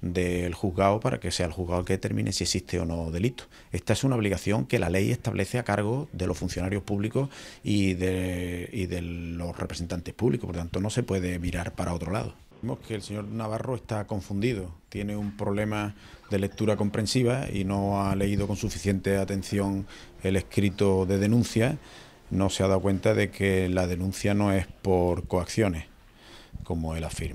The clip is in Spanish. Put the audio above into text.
del juzgado para que sea el juzgado que determine si existe o no delito. Esta es una obligación que la ley establece a cargo de los funcionarios públicos y de, los representantes públicos, por tanto no se puede mirar para otro lado. Vemos que el señor Navarro está confundido, tiene un problema de lectura comprensiva y no ha leído con suficiente atención el escrito de denuncia, no se ha dado cuenta de que la denuncia no es por coacciones, como él afirma.